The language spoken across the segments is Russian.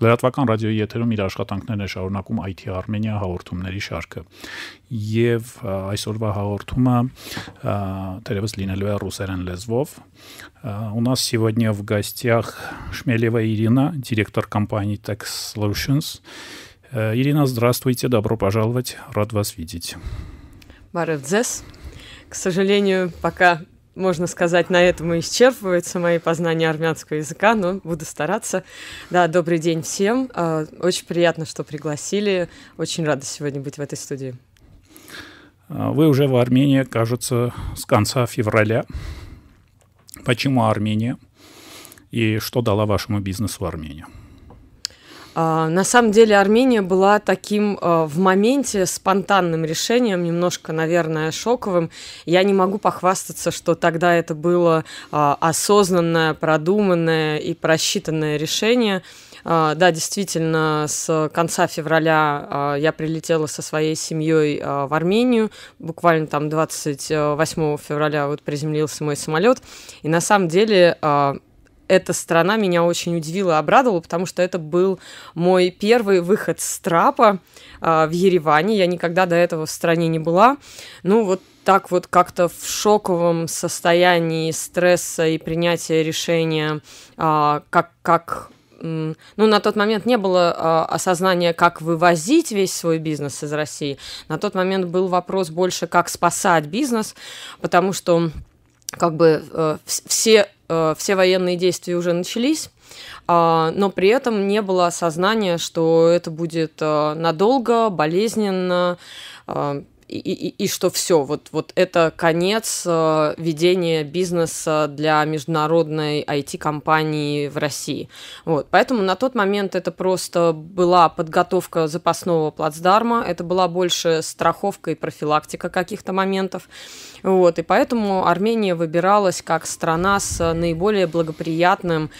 Լրատվական ռադիոյի եթերում իր աշխատանքներն է շարունակում IT Armenia հաղորդումների շարքը։ Եվ այսօրվա հաղորդումը դերևս լինելու է ռուսերեն լեզվով։ У нас сегодня в гостях Шмелева Ирина, директор компании Tech Solutions. Ирина, здравствуйте, добро пожаловать, рад вас видеть. Барев К сожалению, пока можно сказать, на этом и исчерпываются мои познания армянского языка, но буду стараться. Да, добрый день всем. А, очень приятно, что пригласили. Очень рада сегодня быть в этой студии. А, вы уже в Армении, кажется, с конца февраля. Почему Армения? И что дала вашему бизнесу Армения? А, на самом деле Армения была таким а, в моменте спонтанным решением, немножко, наверное, шоковым. Я не могу похвастаться, что тогда это было а, осознанное, продуманное и просчитанное решение. Да, действительно, с конца февраля я прилетела со своей семьей в Армению. Буквально там 28 февраля вот приземлился мой самолет. И на самом деле эта страна меня очень удивила и обрадовала, потому что это был мой первый выход с трапа э, в Ереване. Я никогда до этого в стране не была. Ну, вот так вот как-то в шоковом состоянии стресса и принятия решения, э, как, как ну, на тот момент не было э, осознания, как вывозить весь свой бизнес из России. На тот момент был вопрос больше, как спасать бизнес, потому что как бы э, все Э, все военные действия уже начались, а, но при этом не было осознания, что это будет э, надолго, болезненно, э, и, и, и что все, вот, вот это конец э, ведения бизнеса для международной IT-компании в России. Вот. Поэтому на тот момент это просто была подготовка запасного плацдарма, это была больше страховка и профилактика каких-то моментов. Вот. И поэтому Армения выбиралась как страна с наиболее благоприятным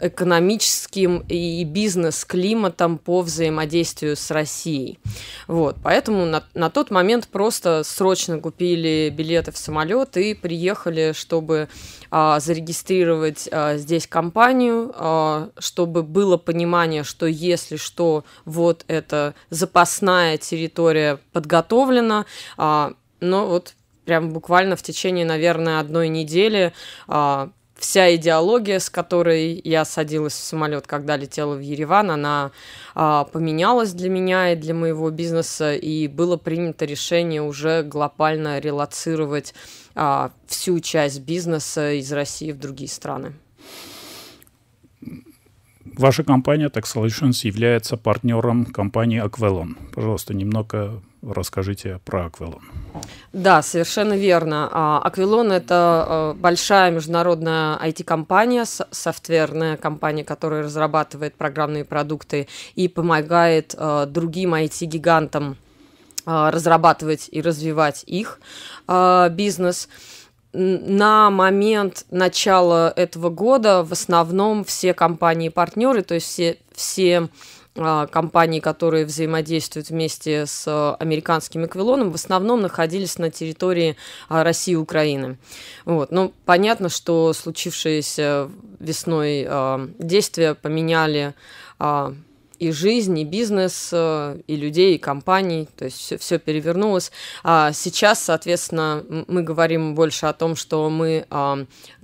экономическим и бизнес-климатом по взаимодействию с Россией. Вот, поэтому на, на тот момент просто срочно купили билеты в самолет и приехали, чтобы а, зарегистрировать а, здесь компанию, а, чтобы было понимание, что если что, вот эта запасная территория подготовлена, а, но вот прям буквально в течение, наверное, одной недели а, вся идеология, с которой я садилась в самолет, когда летела в Ереван, она а, поменялась для меня и для моего бизнеса, и было принято решение уже глобально релацировать а, всю часть бизнеса из России в другие страны. Ваша компания Tech Solutions является партнером компании Aquelon. Пожалуйста, немного расскажите про Аквилон. Да, совершенно верно. Аквилон – это э, большая международная IT-компания, софтверная компания, которая разрабатывает программные продукты и помогает э, другим IT-гигантам э, разрабатывать и развивать их бизнес на момент начала этого года в основном все компании-партнеры, то есть все, все а, компании, которые взаимодействуют вместе с а, американским эквилоном, в основном находились на территории а, России и Украины. Вот. Но ну, понятно, что случившиеся весной действия поменяли и жизнь, и бизнес, э, и людей, и компаний, то есть все, все перевернулось. А сейчас, соответственно, мы говорим больше о том, что мы а,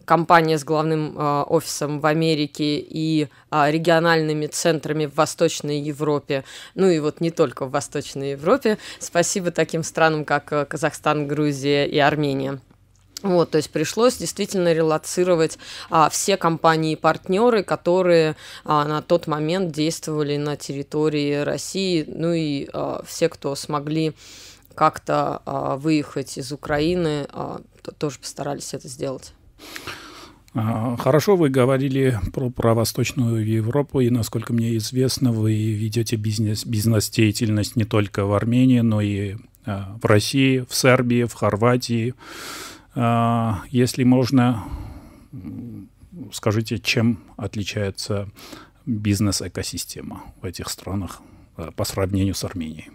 компания с главным э, офисом в Америке и э, региональными центрами в Восточной Европе, ну и вот не только в Восточной Европе. Спасибо таким странам, как э, Казахстан, Грузия и Армения. Вот, то есть пришлось действительно релацировать а, все компании и партнеры, которые а, на тот момент действовали на территории России, ну и а, все, кто смогли как-то а, выехать из Украины, а, то, тоже постарались это сделать. А, хорошо, вы говорили про, про Восточную Европу, и, насколько мне известно, вы ведете бизнес, бизнес-деятельность не только в Армении, но и а, в России, в Сербии, в Хорватии. А, если можно, скажите, чем отличается бизнес-экосистема в этих странах а, по сравнению с Арменией?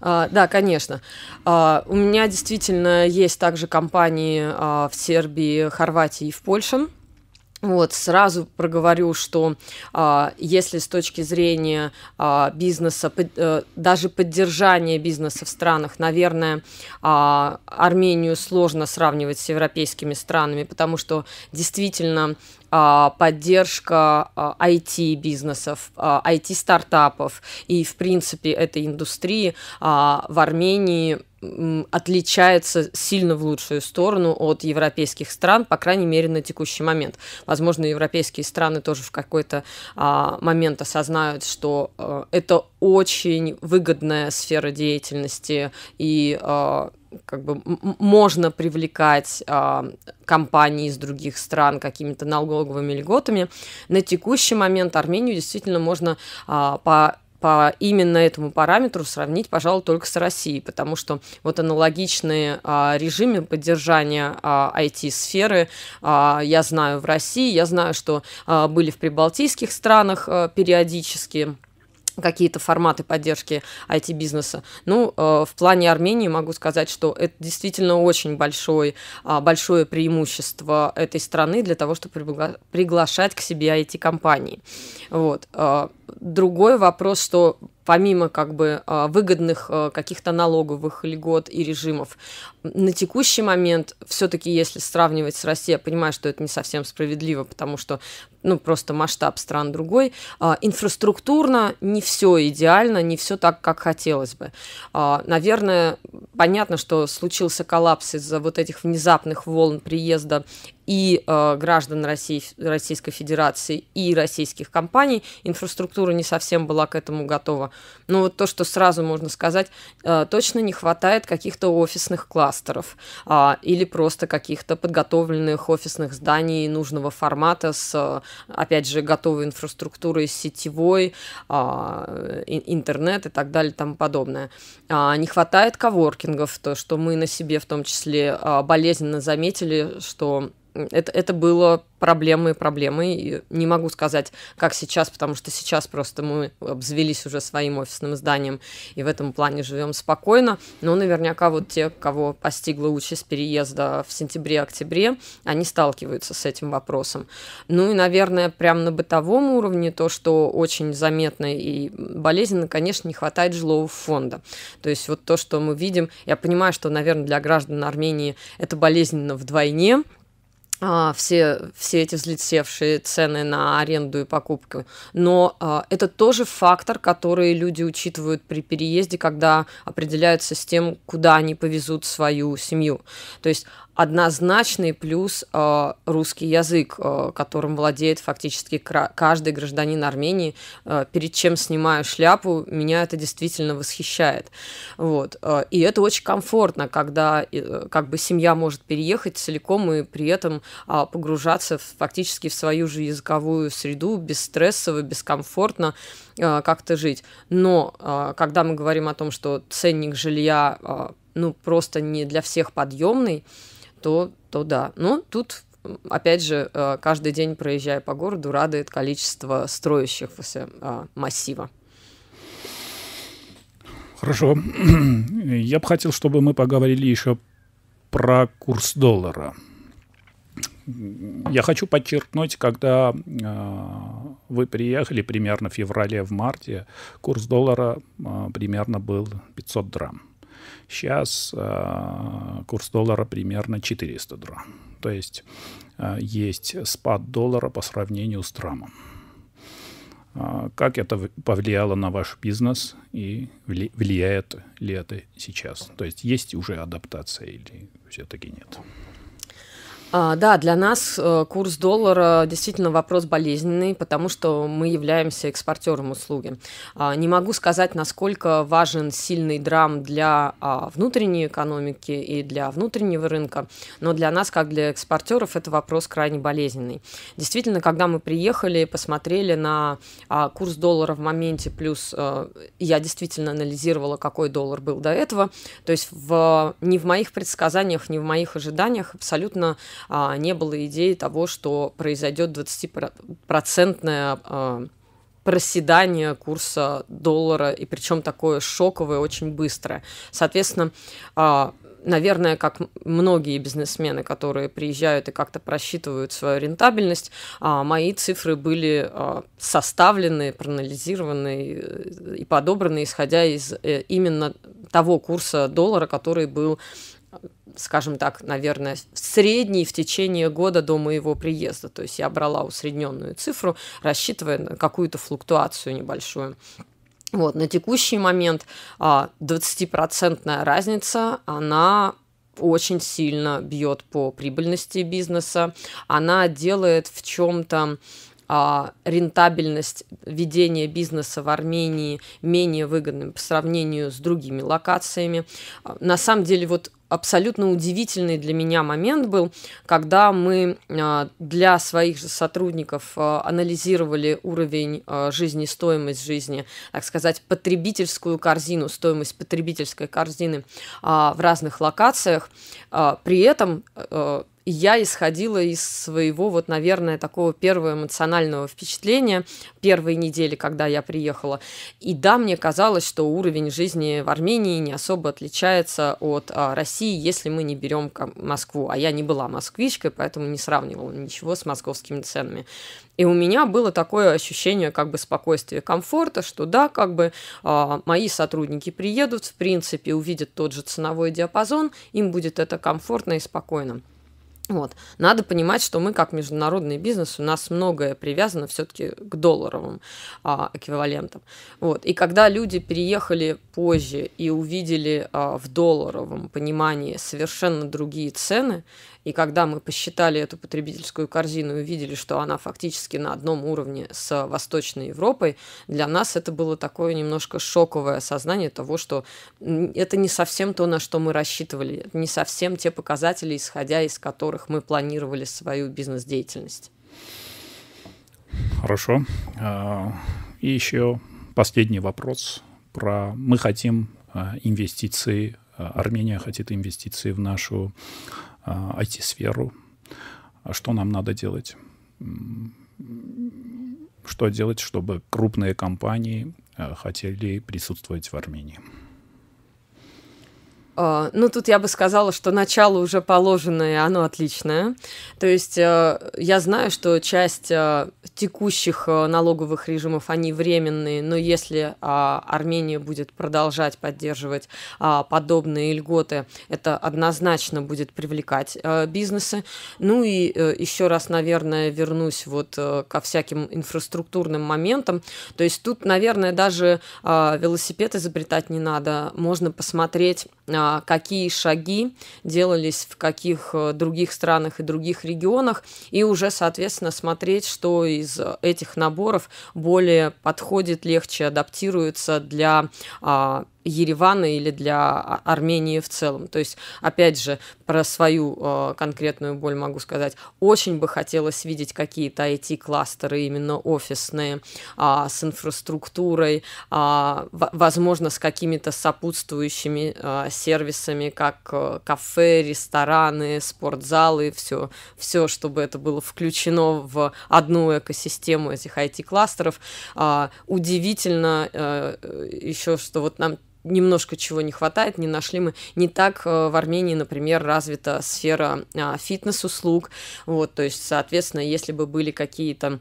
А, да, конечно. у меня действительно есть также компании в Сербии, Хорватии и в Польше. Вот, сразу проговорю, что э, если с точки зрения э, бизнеса, под, э, даже поддержания бизнеса в странах, наверное, э, Армению сложно сравнивать с европейскими странами, потому что действительно а, поддержка IT-бизнесов, а, IT-стартапов а, и, в принципе, этой индустрии в Армении отличается сильно в лучшую сторону от европейских стран, по крайней мере, на текущий момент. Возможно, европейские страны тоже в какой-то а, момент осознают, что а, это очень выгодная сфера деятельности и а, как бы можно привлекать э, компании из других стран какими-то налоговыми льготами. На текущий момент Армению действительно можно э, по по именно этому параметру сравнить, пожалуй, только с Россией, потому что вот аналогичные а, режимы поддержания а, IT-сферы а, я знаю в России, я знаю, что а, были в прибалтийских странах а, периодически какие-то форматы поддержки IT-бизнеса. Ну, э, в плане Армении могу сказать, что это действительно очень большой, а, большое преимущество этой страны для того, чтобы приглашать к себе IT-компании. Вот. Э. Другой вопрос, что помимо как бы а, выгодных а, каких-то налоговых льгот и режимов. На текущий момент все-таки, если сравнивать с Россией, я понимаю, что это не совсем справедливо, потому что ну, просто масштаб стран другой. А, инфраструктурно не все идеально, не все так, как хотелось бы. Наверное, понятно, что случился коллапс из-за вот этих внезапных волн приезда и э, граждан России, Российской Федерации, и российских компаний. Инфраструктура не совсем была к этому готова. Но вот то, что сразу можно сказать, э, точно не хватает каких-то офисных кластеров э, или просто каких-то подготовленных офисных зданий нужного формата с, э, опять же, готовой инфраструктурой сетевой, э, интернет и так далее и тому подобное. Э, не хватает коворкингов, то, что мы на себе в том числе э, болезненно заметили, что это, это было проблемы и проблемы, не могу сказать, как сейчас, потому что сейчас просто мы обзавелись уже своим офисным зданием и в этом плане живем спокойно. Но наверняка вот те, кого постигла участь переезда в сентябре-октябре, они сталкиваются с этим вопросом. Ну и, наверное, прямо на бытовом уровне то, что очень заметно и болезненно, конечно, не хватает жилого фонда. То есть вот то, что мы видим, я понимаю, что, наверное, для граждан Армении это болезненно вдвойне, а, все, все эти взлетевшие цены на аренду и покупку. Но а, это тоже фактор, который люди учитывают при переезде, когда определяются с тем, куда они повезут свою семью. То есть однозначный плюс э, русский язык, э, которым владеет фактически каждый гражданин Армении. Э, перед чем снимаю шляпу, меня это действительно восхищает. Вот. Э, и это очень комфортно, когда э, как бы семья может переехать целиком и при этом а, погружаться фактически в свою же языковую среду, без бесстрессово, бескомфортно а, как-то жить. Но а, когда мы говорим о том, что ценник жилья а, ну, просто не для всех подъемный, то, то да. Но тут опять же, каждый день, проезжая по городу, радует количество строящихся массива. Хорошо. Я бы хотел, чтобы мы поговорили еще про курс доллара я хочу подчеркнуть, когда а, вы приехали примерно в феврале, в марте, курс доллара а, примерно был 500 драм. Сейчас а, курс доллара примерно 400 драм. То есть есть спад доллара по сравнению с драмом. Как это повлияло на ваш бизнес и влияет ли это сейчас? То есть есть уже адаптация или все-таки нет? А, да, для нас э, курс доллара действительно вопрос болезненный, потому что мы являемся экспортером услуги. А, не могу сказать, насколько важен сильный драм для а, внутренней экономики и для внутреннего рынка, но для нас, как для экспортеров, это вопрос крайне болезненный. Действительно, когда мы приехали, посмотрели на курс доллара в моменте, плюс э, я действительно анализировала, какой доллар был до этого, то есть в, не в моих предсказаниях, не в моих ожиданиях абсолютно а, не было идеи того, что произойдет 20-процентная проседание курса доллара, и причем такое шоковое, очень быстрое. Соответственно, а, наверное, как многие бизнесмены, которые приезжают и как-то просчитывают свою рентабельность, а, мои цифры были составлены, проанализированы э, и подобраны, исходя из э, именно того курса доллара, который был скажем так, наверное, средний в течение года до моего приезда. То есть я брала усредненную цифру, рассчитывая на какую-то флуктуацию небольшую. Вот, на текущий момент 20% а, разница, она очень сильно бьет по прибыльности бизнеса, она делает в чем-то а, рентабельность ведения бизнеса в Армении менее выгодным по сравнению с другими локациями. А, на самом деле, вот абсолютно удивительный для меня момент был, когда мы а, для своих же сотрудников а, анализировали уровень а, жизни, стоимость жизни, так сказать, потребительскую корзину, стоимость потребительской корзины в разных локациях. При этом я исходила из своего, вот, наверное, такого первого эмоционального впечатления первой недели, когда я приехала. И да, мне казалось, что уровень жизни в Армении не особо отличается от а, России, если мы не берем Москву. А я не была москвичкой, поэтому не сравнивала ничего с московскими ценами. И у меня было такое ощущение как бы спокойствия, комфорта, что да, как бы э, мои сотрудники приедут, в принципе, увидят тот же ценовой диапазон, им будет это комфортно и спокойно. Вот. Надо понимать, что мы как международный бизнес, у нас многое привязано все-таки к долларовым а, эквивалентам. Вот. И когда люди переехали позже и увидели а, в долларовом понимании совершенно другие цены, и когда мы посчитали эту потребительскую корзину и увидели, что она фактически на одном уровне с Восточной Европой, для нас это было такое немножко шоковое осознание того, что это не совсем то, на что мы рассчитывали, это не совсем те показатели, исходя из которых которых мы планировали свою бизнес-деятельность. Хорошо. А, и еще последний вопрос про мы хотим а, инвестиции, а, Армения хотит инвестиции в нашу IT-сферу. Что нам надо делать? Что делать, чтобы крупные компании хотели присутствовать в Армении? Э, ну, тут я бы сказала, что начало уже положенное, оно отличное. То есть э, я знаю, что часть э, текущих налоговых режимов, они временные, но если а, Армения будет продолжать поддерживать а, подобные льготы, это однозначно будет привлекать бизнесы. Ну и еще раз, наверное, вернусь вот ко всяким инфраструктурным моментам. То есть тут, наверное, даже а, велосипед изобретать не надо. Можно посмотреть на а, какие шаги делались в каких э, других странах и других регионах, и уже, соответственно, смотреть, что из этих наборов более подходит, легче адаптируется для а, Еревана или для а-, Армении в целом. То есть, опять же, про свою э, конкретную боль могу сказать. Очень бы хотелось видеть какие-то IT-кластеры именно офисные, э, с инфраструктурой, э, возможно, с какими-то сопутствующими э, сервисами, как э, кафе, рестораны, спортзалы, все, все, чтобы это было включено в одну экосистему этих IT-кластеров. Э, удивительно э, э еще, что вот нам немножко чего не хватает, не нашли мы. Не так э, в Армении, например, развита сфера а, фитнес-услуг, вот, то есть, соответственно, если бы были какие-то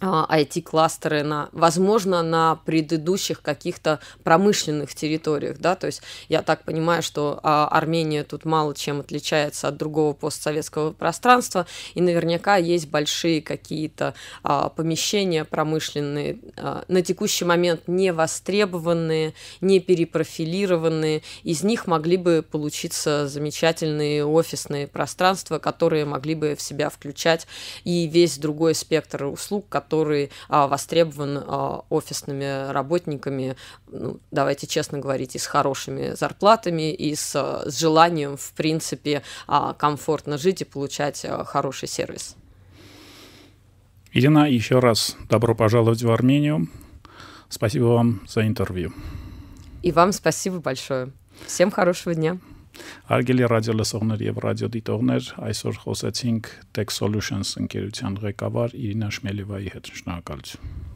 IT-кластеры а, на, возможно, на предыдущих каких-то промышленных территориях, да, то есть я так понимаю, что а, Армения тут мало чем отличается от другого постсоветского пространства, и наверняка есть большие какие-то а, помещения промышленные, а, на текущий момент не востребованные, не перепрофилированные, из них могли бы получиться замечательные офисные пространства, которые могли бы в себя включать и весь другой спектр услуг, который а, востребован а, офисными работниками, ну, давайте честно говорить, и с хорошими зарплатами, и с, а, с желанием, в принципе, а, комфортно жить и получать а, хороший сервис. Ирина, еще раз добро пожаловать в Армению. Спасибо вам за интервью. И вам спасибо большое. Всем хорошего дня. Արգելի ռադիոլսողներ եւ ռադիոդիտողներ, այսօր խոսեցինք Tech Solutions ընկերության ղեկավար Իրինա Շմելևայի հետ։ Շնորհակալություն։